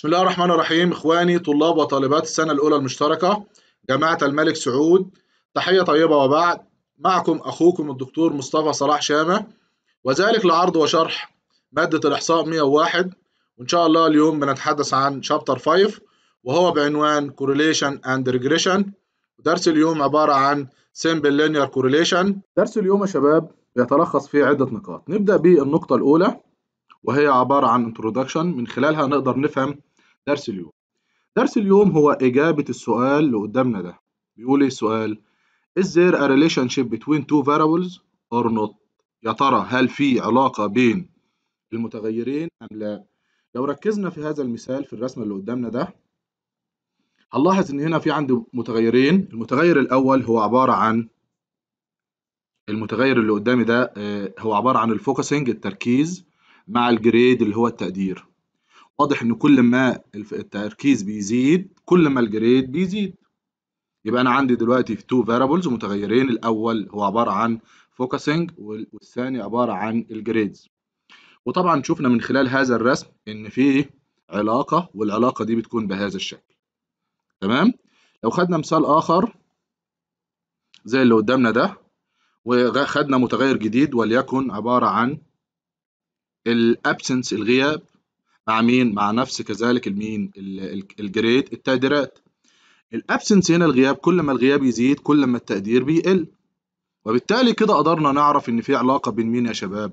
بسم الله الرحمن الرحيم إخواني طلاب وطالبات السنة الأولى المشتركة جامعة الملك سعود تحية طيبة وبعد معكم أخوكم الدكتور مصطفى صلاح شامة وذلك لعرض وشرح مادة الإحصاء 101 وإن شاء الله اليوم بنتحدث عن شابتر 5 وهو بعنوان Correlation and Regression درس اليوم عبارة عن Simple Linear Correlation درس اليوم يا شباب بيتلخص فيه عدة نقاط نبدأ بالنقطة الأولى وهي عبارة عن introduction من خلالها نقدر نفهم درس اليوم درس اليوم هو إجابة السؤال اللي قدامنا ده بيقول إيه السؤال Is there a relationship between two variables or not يا ترى هل في علاقة بين المتغيرين أم لا لو ركزنا في هذا المثال في الرسمة اللي قدامنا ده هنلاحظ إن هنا في عندي متغيرين المتغير الأول هو عبارة عن المتغير اللي قدامي ده آه، هو عبارة عن الفوكسنج التركيز مع الجريد اللي هو التقدير واضح ان كل ما التركيز بيزيد كل ما الجريد بيزيد يبقى انا عندي دلوقتي في تو فاريبلز متغيرين الاول هو عباره عن فوكسنج والثاني عباره عن الجريدز وطبعا شفنا من خلال هذا الرسم ان في علاقه والعلاقه دي بتكون بهذا الشكل تمام لو خدنا مثال اخر زي اللي قدامنا ده وخدنا متغير جديد وليكن عباره عن الابسنس الغياب مع مين مع نفس كذلك المين الجريد التقديرات الابسنس هنا الغياب كل ما الغياب يزيد كل ما التقدير بيقل وبالتالي كده قدرنا نعرف ان في علاقه بين مين يا شباب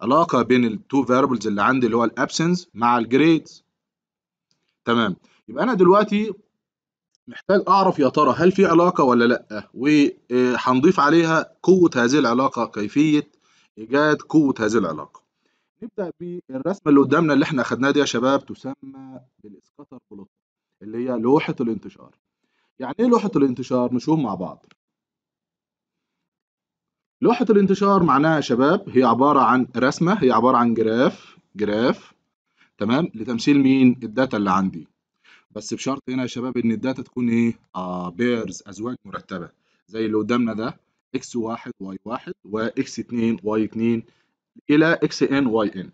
علاقه بين التو فاريبلز اللي عندي اللي هو الابسنس مع الجريد تمام يبقى انا دلوقتي محتاج اعرف يا ترى هل في علاقه ولا لا وهنضيف آه، عليها قوه هذه العلاقه كيفيه ايجاد قوه هذه العلاقه نبدأ بالرسمة اللي قدامنا اللي احنا أخدناها دي يا شباب تسمى بالاسكتر بلوت اللي هي لوحة الانتشار. يعني إيه لوحة الانتشار؟ نشوف مع بعض. لوحة الانتشار معناها يا شباب هي عبارة عن رسمة هي عبارة عن جراف جراف تمام لتمثيل مين؟ الداتا اللي عندي. بس بشرط هنا يا شباب إن الداتا تكون إيه؟ آه بيرز أزواج مرتبة زي اللي قدامنا ده اكس واحد واي واحد واكس اتنين واي اتنين الى اكس ان واي ان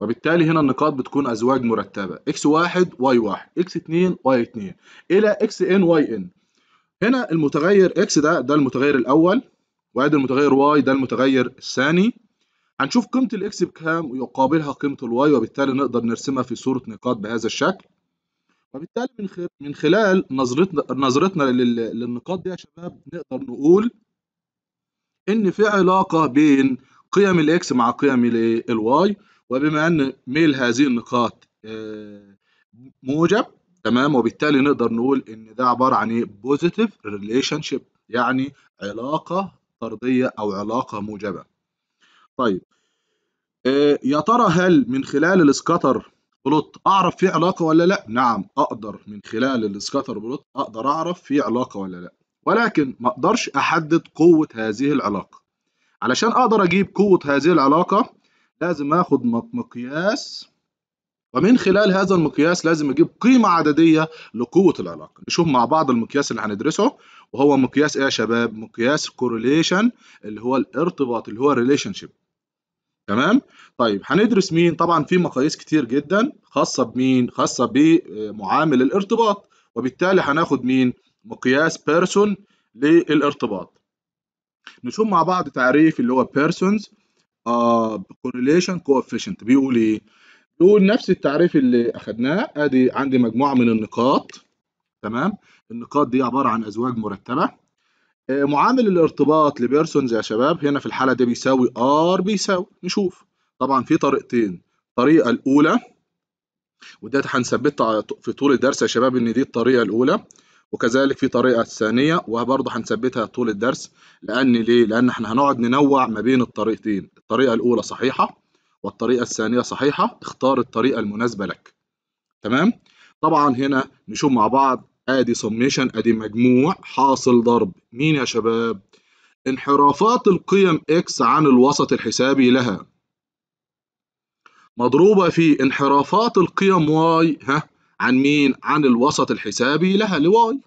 وبالتالي هنا النقاط بتكون ازواج مرتبه اكس واحد واي واحد اكس اتنين واي اتنين الى اكس ان واي ان هنا المتغير اكس ده ده المتغير الاول وادي المتغير واي ده المتغير الثاني هنشوف قيمه الاكس بكام ويقابلها قيمه الواي وبالتالي نقدر نرسمها في صوره نقاط بهذا الشكل وبالتالي من من خلال نظرتنا نظرتنا للنقاط دي يا شباب نقدر نقول ان في علاقه بين قيم الاكس مع قيم الواي وبما ان ميل هذه النقاط آه، موجب تمام وبالتالي نقدر نقول ان ده عباره عن ايه بوزيتيف ريليشن شيب يعني علاقه طرديه او علاقه موجبه طيب آه، يا ترى هل من خلال الاسكاتر بلوت اعرف في علاقه ولا لا نعم اقدر من خلال الاسكاتر بلوت اقدر اعرف في علاقه ولا لا ولكن ما اقدرش احدد قوه هذه العلاقه علشان اقدر اجيب قوه هذه العلاقه لازم اخد مقياس ومن خلال هذا المقياس لازم اجيب قيمه عدديه لقوه العلاقه نشوف مع بعض المقياس اللي هندرسه وهو مقياس ايه يا شباب مقياس كورليشن اللي هو الارتباط اللي هو relationship تمام طيب هندرس مين طبعا في مقاييس كتير جدا خاصه بمين خاصه بمعامل الارتباط وبالتالي هناخد مين مقياس person للارتباط نشوف مع بعض تعريف اللي هو persons uh, correlation coefficient بيقول ايه؟ بيقول نفس التعريف اللي اخدناه ادي عندي مجموعه من النقاط تمام النقاط دي عباره عن ازواج مرتبه آه، معامل الارتباط لبيرسونز يا شباب هنا في الحاله دي بيساوي ار بيساوي نشوف طبعا في طريقتين الطريقه الاولى وده هنثبتها في طول الدرس يا شباب ان دي الطريقه الاولى وكذلك في طريقه ثانيه وبرضه هنثبتها طول الدرس لان ليه لان احنا هنقعد ننوع ما بين الطريقتين الطريقه الاولى صحيحه والطريقه الثانيه صحيحه اختار الطريقه المناسبه لك تمام طبعا هنا نشوف مع بعض ادي سميشن ادي مجموع حاصل ضرب مين يا شباب انحرافات القيم x عن الوسط الحسابي لها مضروبة في انحرافات القيم y ها عن مين؟ عن الوسط الحسابي لها لواي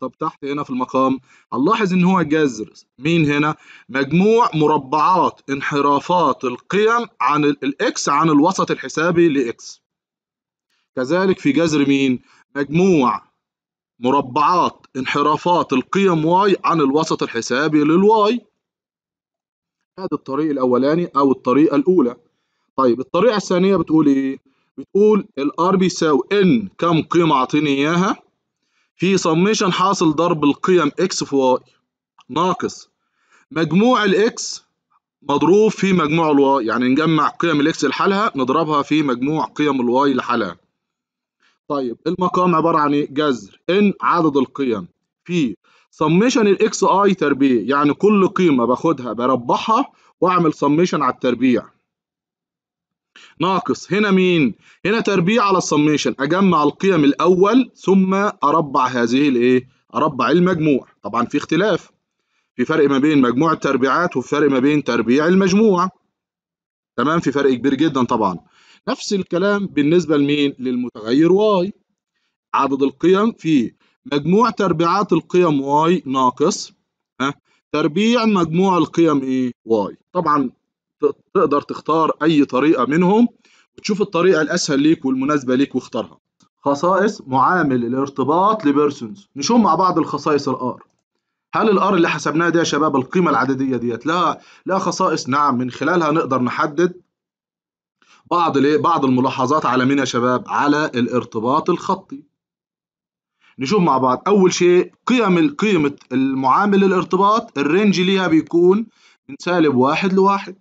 طب تحت هنا في المقام هنلاحظ ان هو جذر مين هنا مجموع مربعات انحرافات القيم عن الاكس عن الوسط الحسابي لاكس كذلك في جذر مين مجموع مربعات انحرافات القيم واي عن الوسط الحسابي للواي هذا الطريق الاولاني او الطريقه الاولى طيب الطريقه الثانيه بتقول ايه بتقول الار بيساوي ان كم قيمه عاطيني اياها في سميشن حاصل ضرب القيم اكس في واي ناقص مجموع الاكس مضروب في مجموع الواي يعني نجمع قيم الاكس لحالها نضربها في مجموع قيم الواي لحالها طيب المقام عباره عن ايه جذر ان عدد القيم في سميشن الاكس اي تربيع يعني كل قيمه باخدها بربحها واعمل سميشن على التربيع ناقص هنا مين هنا تربيع على السميشن اجمع القيم الاول ثم اربع هذه الايه اربع المجموع طبعا في اختلاف في فرق ما بين مجموع التربيعات وفي فرق ما بين تربيع المجموع تمام في فرق كبير جدا طبعا نفس الكلام بالنسبه لمين للمتغير واي عدد القيم في مجموع تربيعات القيم واي ناقص ها تربيع مجموع القيم ايه واي طبعا تقدر تختار اي طريقه منهم وتشوف الطريقه الاسهل ليك والمناسبه ليك واختارها خصائص معامل الارتباط لبيرسونز نشوف مع بعض الخصائص الار هل الار اللي حسبناها دي يا شباب القيمه العدديه ديت لها لها خصائص نعم من خلالها نقدر نحدد بعض الايه بعض الملاحظات على مين يا شباب على الارتباط الخطي نشوف مع بعض اول شيء قيم قيمه المعامل الارتباط الرينج ليها بيكون من سالب واحد لواحد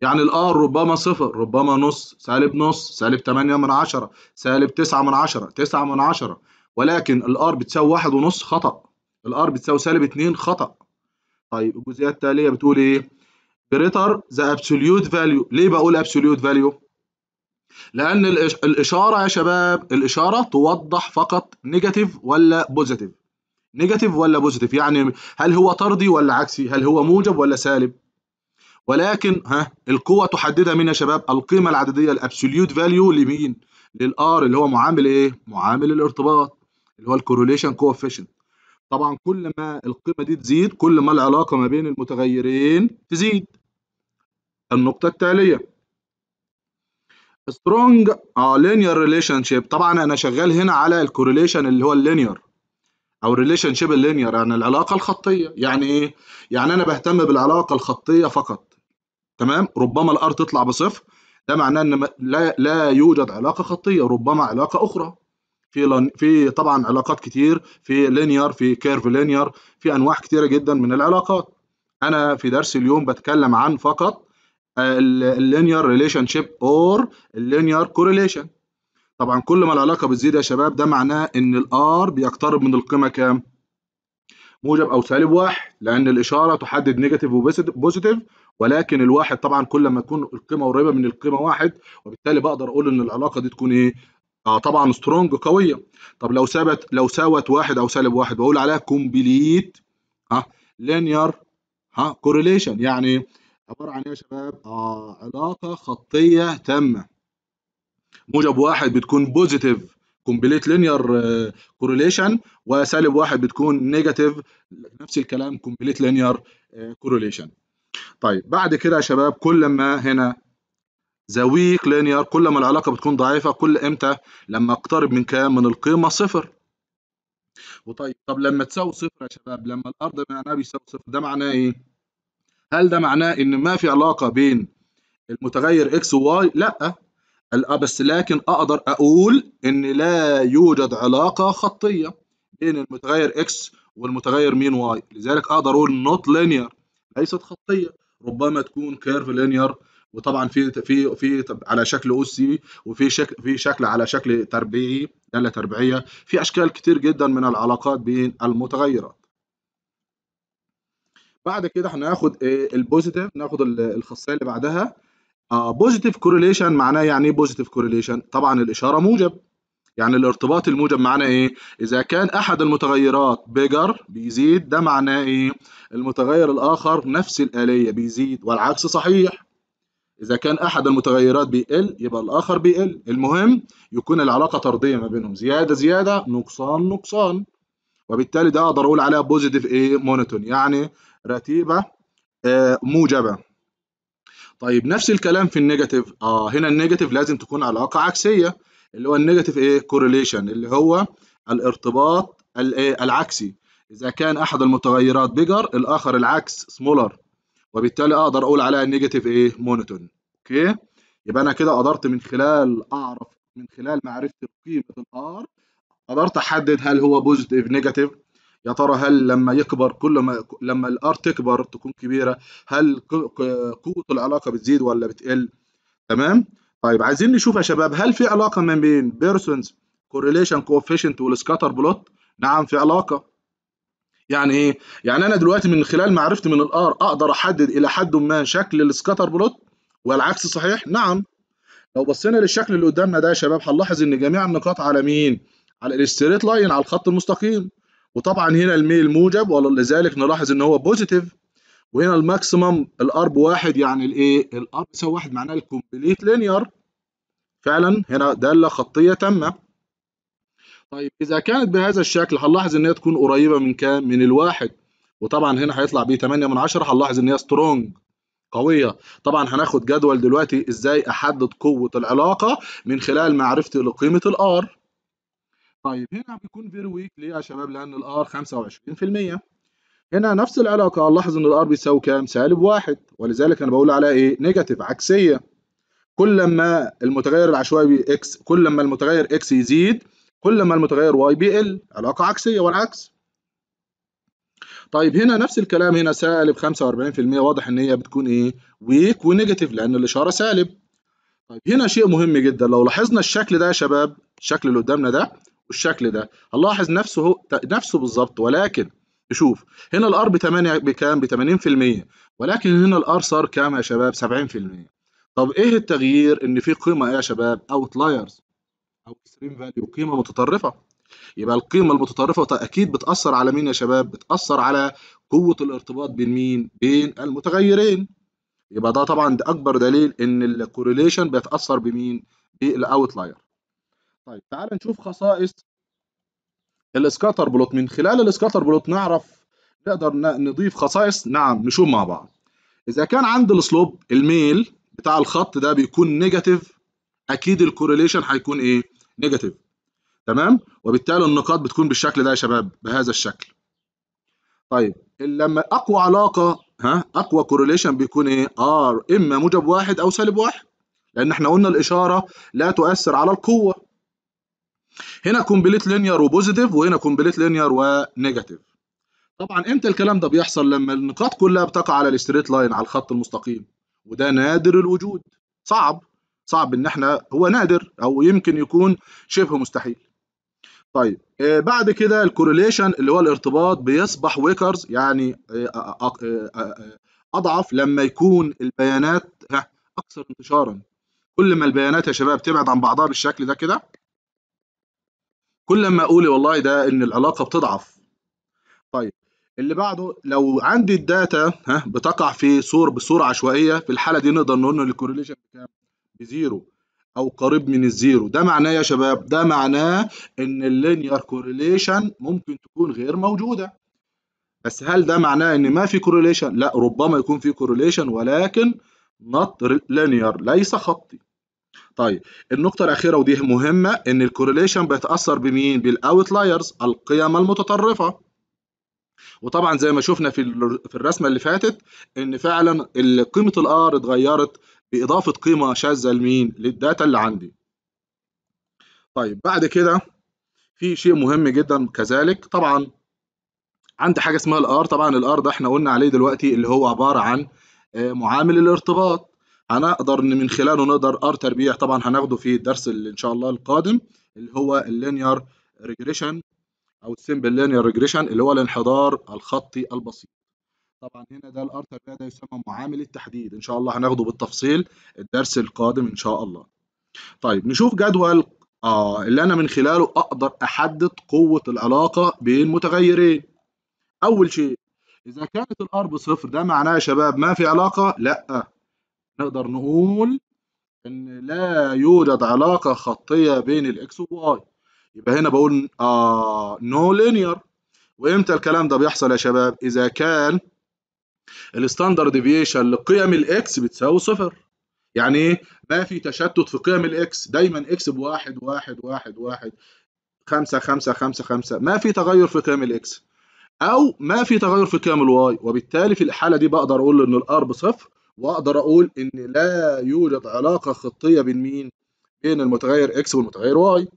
يعني الآر ربما صفر ربما نص سالب نص سالب 8 من 10 سالب 9 من 10 9 من 10 ولكن الآر بتساوي واحد ونص خطأ الآر بتساوي سالب 2 خطأ طيب الجزئية التالية بتقول إيه؟ جريتر ذا ابسوليوت فاليو ليه بقول ابسوليوت فاليو لأن الإشارة يا شباب الإشارة توضح فقط نيجاتيف ولا بوزيتيف نيجاتيف ولا بوزيتيف يعني هل هو طردي ولا عكسي هل هو موجب ولا سالب ولكن ها القوه تحددها مين يا شباب القيمه العدديه الابسوليوت فاليو لمين للار اللي هو معامل ايه معامل الارتباط اللي هو الكورليشن كوفيشنت طبعا كل ما القيمه دي تزيد كل ما العلاقه ما بين المتغيرين تزيد النقطه التاليه سترونج اه لينير ريليشن شيب طبعا انا شغال هنا على الكورليشن اللي هو اللينير او الريليشن شيب اللينير يعني العلاقه الخطيه يعني ايه يعني انا بهتم بالعلاقه الخطيه فقط تمام ربما الار تطلع بصفر ده معناه ان لا لا يوجد علاقه خطيه ربما علاقه اخرى في في طبعا علاقات كتير في لينير في كيرف لينير في انواع كتيره جدا من العلاقات انا في درس اليوم بتكلم عن فقط اللينير ريليشن شيب اور اللينير كورليشن طبعا كل ما العلاقه بتزيد يا شباب ده معناه ان الار بيقترب من القيمه كام موجب او سالب واحد لان الاشاره تحدد نيجاتيف وبوزيتيف ولكن الواحد طبعا كل ما تكون القيمه قريبه من القيمه واحد وبالتالي بقدر اقول ان العلاقه دي تكون ايه اه طبعا سترونج قويه طب لو ثابت لو ساوت واحد او سالب واحد واقول عليها كومبليت ها لينير ها كورليشن يعني عباره عن ايه يا شباب اه علاقه خطيه تامه موجب واحد بتكون بوزيتيف كومبليت لينير كورليشن وسالب واحد بتكون نيجاتيف نفس الكلام كومبليت لينير كورليشن طيب بعد كده يا شباب كل ما هنا ذا ويك لينير كل ما العلاقه بتكون ضعيفه كل امتى لما اقترب من كام من القيمه صفر وطيب طب لما تساوي صفر يا شباب لما الارض معناها بيساوي صفر ده معناه ايه هل ده معناه ان ما في علاقه بين المتغير اكس وواي لا بس لكن اقدر اقول ان لا يوجد علاقه خطيه بين المتغير اكس والمتغير مين واي لذلك اقدر اقول نوت لينير ليست خطيه ربما تكون كيرف لينير وطبعا في في في على شكل اسي وفي شكل في شكل على شكل تربيعي داله تربيعيه في اشكال كتير جدا من العلاقات بين المتغيرات بعد كده هناخد إيه، البوزيتيف ناخد الخاصيه اللي بعدها بوزيتيف آه، كورليشن معناه يعني ايه بوزيتيف كورليشن طبعا الاشاره موجب يعني الارتباط الموجب معناه ايه اذا كان احد المتغيرات بيجر بيزيد ده معناه ايه المتغير الاخر نفس الاليه بيزيد والعكس صحيح اذا كان احد المتغيرات بيقل يبقى الاخر بيقل المهم يكون العلاقه طرديه ما بينهم زياده زياده نقصان نقصان وبالتالي ده اقدر اقول عليها بوزيتيف ايه مونوتون يعني رتيبه آه موجبه طيب نفس الكلام في النيجاتيف اه هنا النيجاتيف لازم تكون علاقه عكسيه اللي هو النيجاتيف ايه كورليشن اللي هو الارتباط إيه، العكسي اذا كان احد المتغيرات بيجر الاخر العكس سمولر وبالتالي اقدر اقول عليها نيجاتيف ايه مونوتون اوكي يبقى انا كده قدرت من خلال اعرف من خلال معرفتي بقيمه الار قدرت احدد هل هو بوزيتيف نيجاتيف يا ترى هل لما يكبر كل ما لما الار تكبر تكون كبيره هل قوه العلاقه بتزيد ولا بتقل تمام طيب عايزين نشوف يا شباب هل في علاقه ما بين بيرسونز كورليشن كوفيشنت والسكاتر بلوت نعم في علاقه يعني ايه يعني انا دلوقتي من خلال معرفتي من الار اقدر احدد الى حد ما شكل السكاتر بلوت والعكس صحيح نعم لو بصينا للشكل اللي قدامنا ده يا شباب هنلاحظ ان جميع النقاط على مين على الستريت لاين على الخط المستقيم وطبعا هنا الميل موجب ولذلك نلاحظ ان هو بوزيتيف وهنا الماكسيمم الار بواحد يعني الايه الار بيساوي واحد معناه الكومبليت لينير فعلا هنا داله خطيه تامه طيب اذا كانت بهذا الشكل هنلاحظ ان هي تكون قريبه من كام من الواحد وطبعا هنا هيطلع ب 8 من 10 هنلاحظ ان هي سترونج قوية طبعا هناخد جدول دلوقتي ازاي احدد قوة العلاقة من خلال معرفتي لقيمة الار طيب هنا بيكون فيري ويك ليه يا شباب لان الار 25% هنا نفس العلاقة نلاحظ إن الار بيساوي كام؟ سالب واحد ولذلك أنا بقول عليها إيه؟ نيجاتيف عكسية كل ما المتغير العشوائي اكس كل ما المتغير اكس يزيد كل ما المتغير واي بيقل علاقة عكسية والعكس طيب هنا نفس الكلام هنا سالب 45% واضح ان هي بتكون ايه ويك ونيجاتيف لان الاشاره سالب طيب هنا شيء مهم جدا لو لاحظنا الشكل ده يا شباب الشكل اللي قدامنا ده والشكل ده هنلاحظ نفسه نفسه بالظبط ولكن شوف هنا الار ب 8 بكام ب 80% ولكن هنا الار صار كام يا شباب 70% طب ايه التغيير ان في قيمه ايه يا شباب اوتلايرز او اكستريم فاليو قيمه متطرفه يبقى القيمه المتطرفه اكيد بتاثر على مين يا شباب بتاثر على قوه الارتباط بين مين بين المتغيرين يبقى ده طبعا ده اكبر دليل ان الكوريليشن بيتاثر بمين بالاوتلاير طيب تعال نشوف خصائص الاسكاتر بلوت من خلال الاسكاتر بلوت نعرف نقدر نضيف خصائص نعم نشوف مع بعض اذا كان عند السلوب الميل بتاع الخط ده بيكون نيجاتيف اكيد الكورليشن هيكون ايه نيجاتيف تمام وبالتالي النقاط بتكون بالشكل ده يا شباب بهذا الشكل طيب لما اقوى علاقه ها اقوى كورليشن بيكون ايه ار اما موجب واحد او سالب واحد لان احنا قلنا الاشاره لا تؤثر على القوه هنا كومبليت لينير وبوزيتيف وهنا كومبليت لينير ونيجاتيف طبعا امتى الكلام ده بيحصل لما النقاط كلها بتقع على الستريت لاين على الخط المستقيم وده نادر الوجود صعب صعب ان احنا هو نادر او يمكن يكون شبه مستحيل طيب آه، بعد كده الكورليشن اللي هو الارتباط بيصبح ويكرز يعني آه، آه، اضعف لما يكون البيانات اكثر انتشارا كل ما البيانات يا شباب تبعد عن بعضها بالشكل ده كده كل ما اقول والله ده ان العلاقه بتضعف طيب اللي بعده لو عندي الداتا ها بتقع في صور بصوره عشوائيه في الحاله دي نقدر نقول ان الكورليشن بكام بزيرو او قريب من الزيرو ده معناه يا شباب ده معناه ان اللينير كورليشن ممكن تكون غير موجوده بس هل ده معناه ان ما في كورليشن لا ربما يكون في كورليشن ولكن نط لينير ليس خطي طيب النقطة الأخيرة ودي مهمة إن الكورليشن بيتأثر بمين؟ بالأوتلايرز القيم المتطرفة وطبعا زي ما شفنا في في الرسمة اللي فاتت إن فعلا قيمة الآر اتغيرت بإضافة قيمة شاذة لمين؟ للداتا اللي عندي. طيب بعد كده في شيء مهم جدا كذلك طبعا عندي حاجة اسمها الآر طبعا الآر ده احنا قلنا عليه دلوقتي اللي هو عبارة عن آه، معامل الارتباط هنقدر ان من خلاله نقدر ار تربيع طبعا هناخده في الدرس اللي ان شاء الله القادم اللي هو اللينير ريجريشن او السيمبل لينير ريجريشن اللي هو الانحدار الخطي البسيط طبعا هنا ده الار تربيع ده يسمى معامل التحديد ان شاء الله هناخده بالتفصيل الدرس القادم ان شاء الله طيب نشوف جدول اه اللي انا من خلاله اقدر احدد قوه العلاقه بين متغيرين اول شيء اذا كانت الار بصفر ده معناه يا شباب ما في علاقه لا نقدر نقول ان لا يوجد علاقه خطيه بين الاكس واي يبقى هنا بقول آه نو لينير وامتى الكلام ده بيحصل يا شباب اذا كان الستاندرد ديفيشن لقيم الاكس بتساوي صفر يعني ايه ما في تشتت في قيم الاكس دايما اكس بواحد واحد واحد واحد خمسة خمسة خمسة خمسة ما في تغير في قيم الاكس او ما في تغير في قيم الواي وبالتالي في الحاله دي بقدر اقول ان الار بصفر واقدر اقول ان لا يوجد علاقه خطيه بين مين بين المتغير اكس والمتغير واي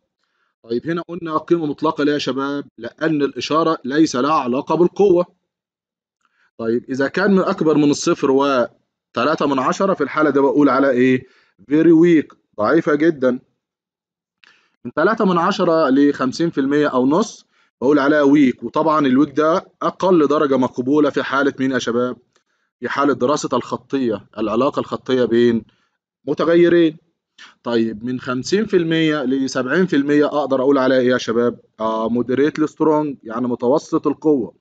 طيب هنا قلنا قيمه مطلقه ليه يا شباب لان الاشاره ليس لها علاقه بالقوه طيب اذا كان من اكبر من الصفر و ثلاثة من عشرة في الحاله دي بقول على ايه very weak ضعيفه جدا من ثلاثة من عشرة لخمسين في المية او نص بقول عليها ويك وطبعا الويك ده اقل درجه مقبوله في حاله مين يا شباب حالة دراسة الخطية العلاقة الخطية بين متغيرين طيب من 50% ل 70% أقدر أقول على إيه يا شباب؟ آه لسترونج سترونج يعني متوسط القوة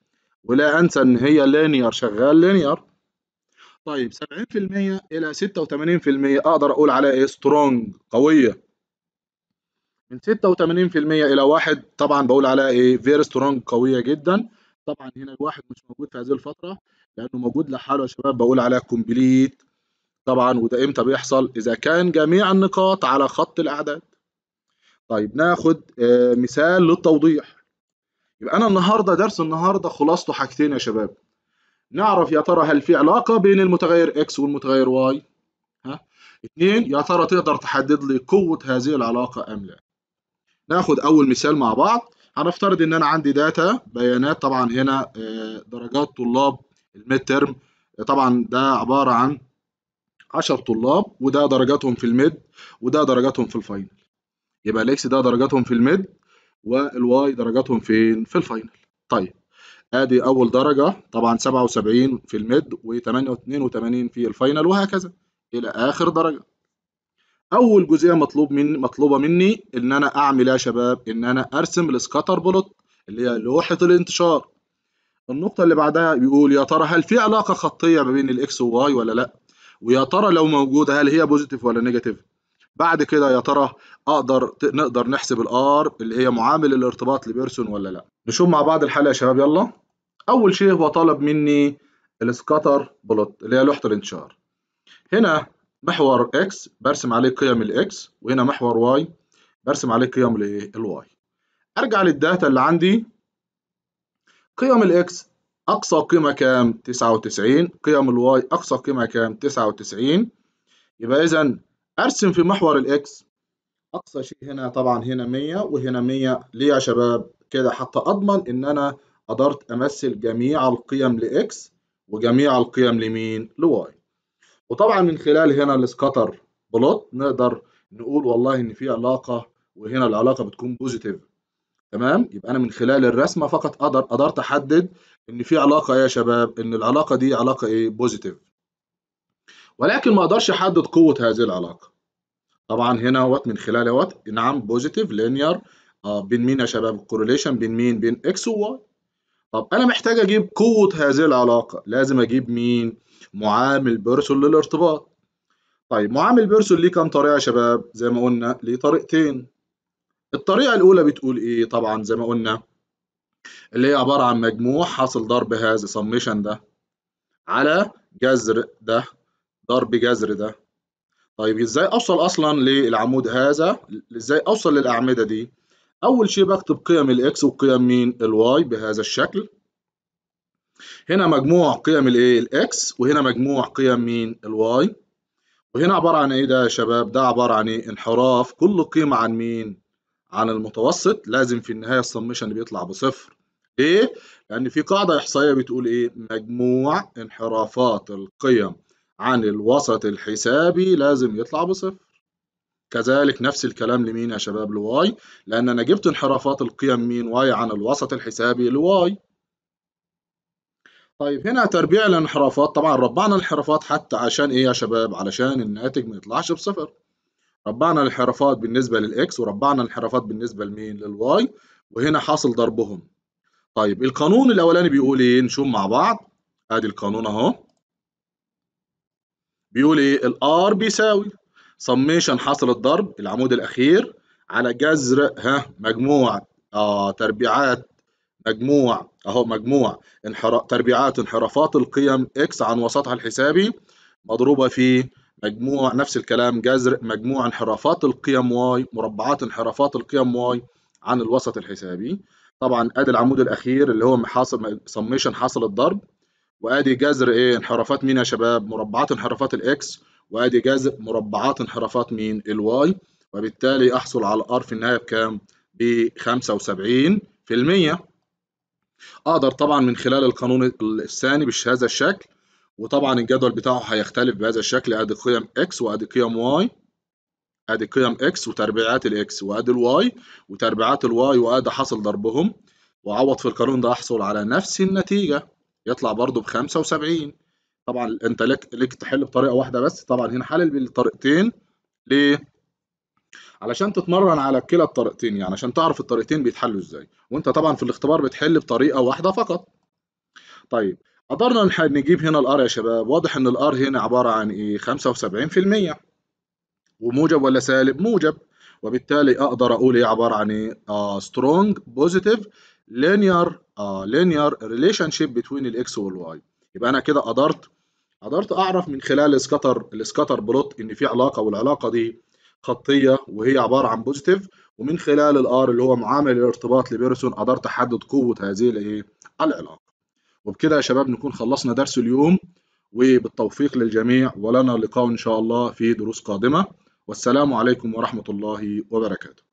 ولا أنسى إن هي لينير شغال لينير طيب 70% إلى 86% أقدر أقول على إيه سترونج قوية من 86% إلى واحد طبعا بقول على إيه فير سترونج قوية جدا طبعا هنا الواحد مش موجود في هذه الفترة لانه موجود لحاله يا شباب بقول عليها كومبليت طبعا وده امتى بيحصل اذا كان جميع النقاط على خط الاعداد طيب ناخد آه، مثال للتوضيح يبقى انا النهارده درس النهارده خلاصته حاجتين يا شباب نعرف يا ترى هل في علاقه بين المتغير اكس والمتغير واي ها اتنين يا ترى تقدر تحدد لي قوه هذه العلاقه ام لا ناخد اول مثال مع بعض هنفترض ان انا عندي داتا بيانات طبعا هنا آه، درجات طلاب الميد ترم طبعا ده عباره عن 10 طلاب وده درجاتهم في الميد وده درجاتهم في الفاينل يبقى الاكس ده درجاتهم في الميد والواي درجاتهم فين في الفاينل طيب ادي اول درجه طبعا 77 في الميد و82 في الفاينل وهكذا الى اخر درجه اول جزئيه مطلوب من مطلوبه مني ان انا اعمل يا شباب ان انا ارسم السكاتر بلوت اللي هي لوحه الانتشار النقطة اللي بعدها بيقول يا ترى هل في علاقة خطية ما بين الإكس وواي ولا لأ؟ ويا ترى لو موجودة هل هي بوزيتيف ولا نيجاتيف؟ بعد كده يا ترى أقدر نقدر نحسب الآر اللي هي معامل الارتباط لبيرسون ولا لأ؟ نشوف مع بعض الحلقة يا شباب يلا. أول شيء هو طلب مني السكاتر بلوت اللي هي لوحة الانتشار. هنا محور إكس برسم عليه قيم الإكس وهنا محور واي برسم عليه قيم الواي. أرجع للداتا اللي عندي قيم الاكس اقصى قيمه كام 99 قيم الواي اقصى قيمه كام 99 يبقى اذا ارسم في محور الاكس اقصى شيء هنا طبعا هنا 100 وهنا 100 ليه يا شباب كده حتى اضمن ان انا قدرت امثل جميع القيم لاكس وجميع القيم لمين لواي وطبعا من خلال هنا السكاتر بلوت نقدر نقول والله ان في علاقه وهنا العلاقه بتكون بوزيتيف تمام يبقى انا من خلال الرسمه فقط اقدر قدرت احدد ان في علاقه يا شباب ان العلاقه دي علاقه ايه بوزيتيف ولكن ما اقدرش احدد قوه هذه العلاقه طبعا هنا اهوت من خلال اهوت نعم بوزيتيف لينير اه بين مين يا شباب الكورليشن بين مين بين اكس وواي طب انا محتاج اجيب قوه هذه العلاقه لازم اجيب مين معامل بيرسون للارتباط طيب معامل بيرسون ليه كام طريقه يا شباب زي ما قلنا ليه طريقتين الطريقة الأولى بتقول إيه؟ طبعا زي ما قلنا اللي هي عبارة عن مجموع حاصل ضرب هذا سميشن ده على جذر ده ضرب جذر ده طيب ازاي اوصل اصلا للعمود هذا ازاي اوصل للاعمده دي اول شيء بكتب قيم الاكس وقيم مين الواي بهذا الشكل هنا مجموع قيم الايه الاكس وهنا مجموع قيم مين الواي وهنا عباره عن ايه ده يا شباب ده عباره عن ايه انحراف كل قيمه عن مين عن المتوسط لازم في النهايه السمشن بيطلع بصفر ليه؟ لان في قاعده احصائيه بتقول ايه؟ مجموع انحرافات القيم عن الوسط الحسابي لازم يطلع بصفر كذلك نفس الكلام لمين يا شباب لواي لان انا جبت انحرافات القيم مين واي عن الوسط الحسابي لواي طيب هنا تربيع الانحرافات طبعا ربعنا الانحرافات حتى عشان ايه يا شباب علشان الناتج ما يطلعش بصفر ربعنا الانحرافات بالنسبه للاكس وربعنا الانحرافات بالنسبه لمين للواي وهنا حاصل ضربهم طيب القانون الاولاني بيقول ايه نشوف مع بعض ادي القانون اهو بيقول ايه الار بيساوي سميشن حاصل الضرب العمود الاخير على جذر ها مجموع آه تربيعات مجموع اهو مجموع انحرا... تربيعات انحرافات القيم اكس عن وسطها الحسابي مضروبه في مجموع نفس الكلام جذر مجموع انحرافات القيم واي مربعات انحرافات القيم واي عن الوسط الحسابي طبعا ادي العمود الاخير اللي هو حاصل سميشن حاصل الضرب وادي جذر ايه انحرافات مين يا شباب مربعات انحرافات الاكس وادي جذر مربعات انحرافات مين الواي وبالتالي احصل على الار في النهايه بكام ب 75% اقدر طبعا من خلال القانون الثاني بهذا الشكل وطبعا الجدول بتاعه هيختلف بهذا الشكل ادي قيم اكس وادي قيم واي ادي قيم اكس وتربيعات الاكس وادي الواي وتربيعات الواي وادي حاصل ضربهم وعوض في القانون ده احصل على نفس النتيجه يطلع برضه ب 75 طبعا انت لك لك تحل بطريقه واحده بس طبعا هنا حلل بالطريقتين ليه؟ علشان تتمرن على كلا الطريقتين يعني عشان تعرف الطريقتين بيتحلوا ازاي وانت طبعا في الاختبار بتحل بطريقه واحده فقط طيب قدرنا نجيب هنا الار يا شباب واضح ان الار هنا عبارة عن ايه 75% وموجب ولا سالب موجب وبالتالي اقدر اقول ايه عبارة عن ايه آه strong positive linear آه linear relationship between الاكس والواي يبقى انا كده قدرت قدرت اعرف من خلال السكتر السكتر بلوت ان في علاقه والعلاقه دي خطيه وهي عباره عن بوزيتيف ومن خلال الار اللي هو معامل الارتباط لبيرسون قدرت احدد قوه هذه الايه العلاقه وبكده يا شباب نكون خلصنا درس اليوم وبالتوفيق للجميع ولنا لقاء إن شاء الله في دروس قادمة والسلام عليكم ورحمة الله وبركاته